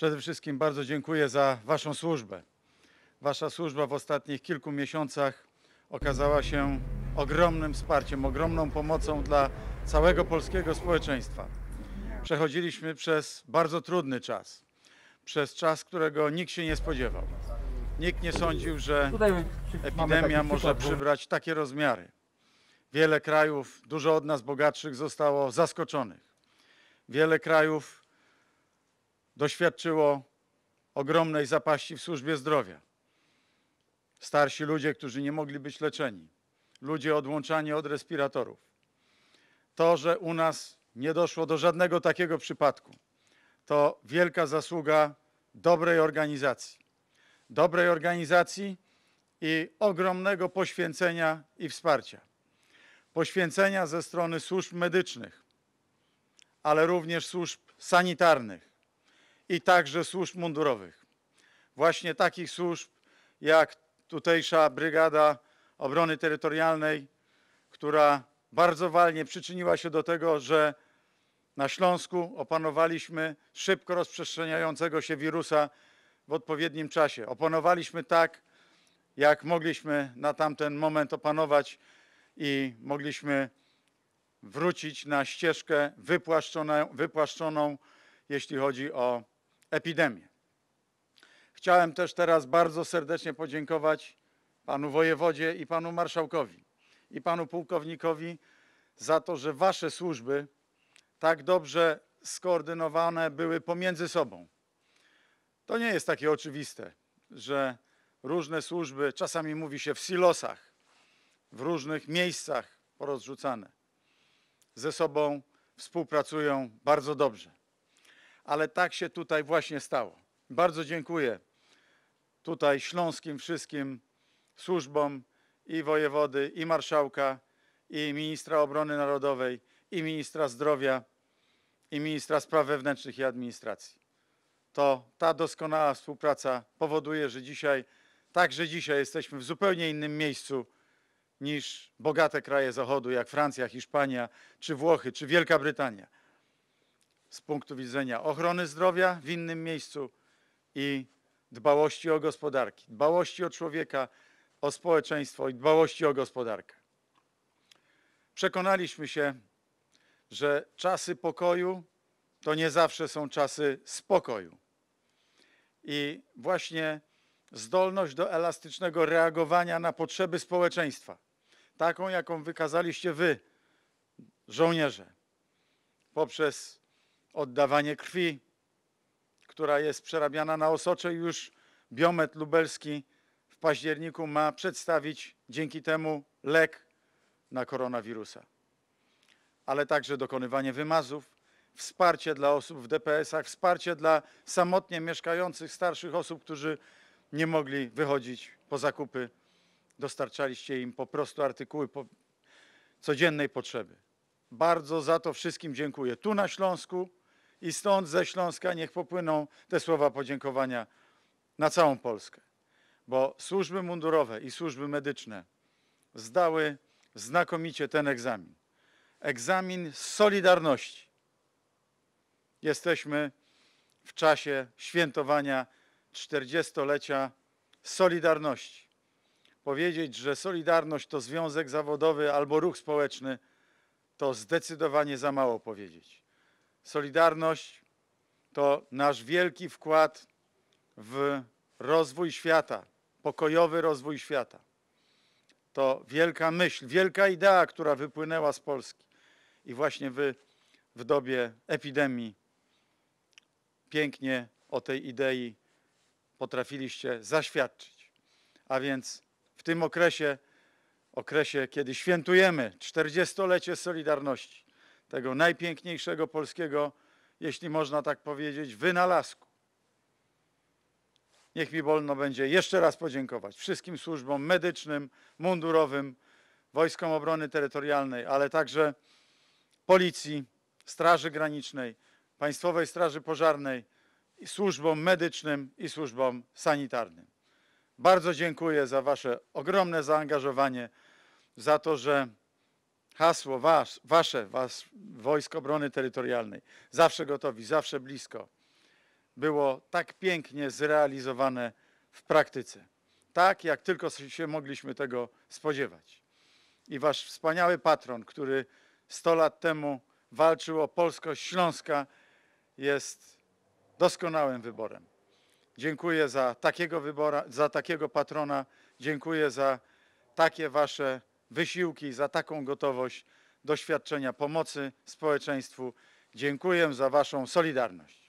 Przede wszystkim bardzo dziękuję za Waszą służbę. Wasza służba w ostatnich kilku miesiącach okazała się ogromnym wsparciem, ogromną pomocą dla całego polskiego społeczeństwa. Przechodziliśmy przez bardzo trudny czas, przez czas, którego nikt się nie spodziewał. Nikt nie sądził, że epidemia może przybrać takie rozmiary. Wiele krajów, dużo od nas bogatszych, zostało zaskoczonych. Wiele krajów doświadczyło ogromnej zapaści w służbie zdrowia. Starsi ludzie, którzy nie mogli być leczeni, ludzie odłączani od respiratorów. To, że u nas nie doszło do żadnego takiego przypadku, to wielka zasługa dobrej organizacji. Dobrej organizacji i ogromnego poświęcenia i wsparcia. Poświęcenia ze strony służb medycznych, ale również służb sanitarnych, i także służb mundurowych. Właśnie takich służb jak tutejsza Brygada Obrony Terytorialnej, która bardzo walnie przyczyniła się do tego, że na Śląsku opanowaliśmy szybko rozprzestrzeniającego się wirusa w odpowiednim czasie. Opanowaliśmy tak, jak mogliśmy na tamten moment opanować i mogliśmy wrócić na ścieżkę wypłaszczoną, wypłaszczoną jeśli chodzi o epidemię. Chciałem też teraz bardzo serdecznie podziękować panu wojewodzie i panu marszałkowi i panu pułkownikowi za to, że wasze służby tak dobrze skoordynowane były pomiędzy sobą. To nie jest takie oczywiste, że różne służby, czasami mówi się w silosach, w różnych miejscach porozrzucane, ze sobą współpracują bardzo dobrze ale tak się tutaj właśnie stało. Bardzo dziękuję tutaj śląskim wszystkim służbom i wojewody, i marszałka, i ministra obrony narodowej, i ministra zdrowia, i ministra spraw wewnętrznych i administracji. To ta doskonała współpraca powoduje, że dzisiaj, także dzisiaj jesteśmy w zupełnie innym miejscu niż bogate kraje Zachodu, jak Francja, Hiszpania, czy Włochy, czy Wielka Brytania z punktu widzenia ochrony zdrowia w innym miejscu i dbałości o gospodarki, dbałości o człowieka, o społeczeństwo i dbałości o gospodarkę. Przekonaliśmy się, że czasy pokoju to nie zawsze są czasy spokoju. I właśnie zdolność do elastycznego reagowania na potrzeby społeczeństwa, taką jaką wykazaliście wy, żołnierze, poprzez oddawanie krwi, która jest przerabiana na osocze i już biometr lubelski w październiku ma przedstawić dzięki temu lek na koronawirusa. Ale także dokonywanie wymazów, wsparcie dla osób w DPS-ach, wsparcie dla samotnie mieszkających starszych osób, którzy nie mogli wychodzić po zakupy. Dostarczaliście im po prostu artykuły po codziennej potrzeby. Bardzo za to wszystkim dziękuję. Tu na Śląsku, i stąd ze Śląska niech popłyną te słowa podziękowania na całą Polskę. Bo służby mundurowe i służby medyczne zdały znakomicie ten egzamin. Egzamin solidarności. Jesteśmy w czasie świętowania 40-lecia Solidarności. Powiedzieć, że Solidarność to związek zawodowy albo ruch społeczny, to zdecydowanie za mało powiedzieć. Solidarność to nasz wielki wkład w rozwój świata, pokojowy rozwój świata. To wielka myśl, wielka idea, która wypłynęła z Polski. I właśnie wy w dobie epidemii pięknie o tej idei potrafiliście zaświadczyć. A więc w tym okresie, okresie kiedy świętujemy 40-lecie Solidarności, tego najpiękniejszego polskiego, jeśli można tak powiedzieć, wynalazku. Niech mi wolno będzie jeszcze raz podziękować wszystkim służbom medycznym, mundurowym, Wojskom Obrony Terytorialnej, ale także Policji, Straży Granicznej, Państwowej Straży Pożarnej, służbom medycznym i służbom sanitarnym. Bardzo dziękuję za Wasze ogromne zaangażowanie, za to, że Hasło was, wasze, was, Wojsk Obrony Terytorialnej, zawsze gotowi, zawsze blisko, było tak pięknie zrealizowane w praktyce. Tak, jak tylko się mogliśmy tego spodziewać. I wasz wspaniały patron, który 100 lat temu walczył o polskość Śląska, jest doskonałym wyborem. Dziękuję za takiego, wybora, za takiego patrona, dziękuję za takie wasze wysiłki, za taką gotowość doświadczenia pomocy społeczeństwu. Dziękuję za Waszą solidarność.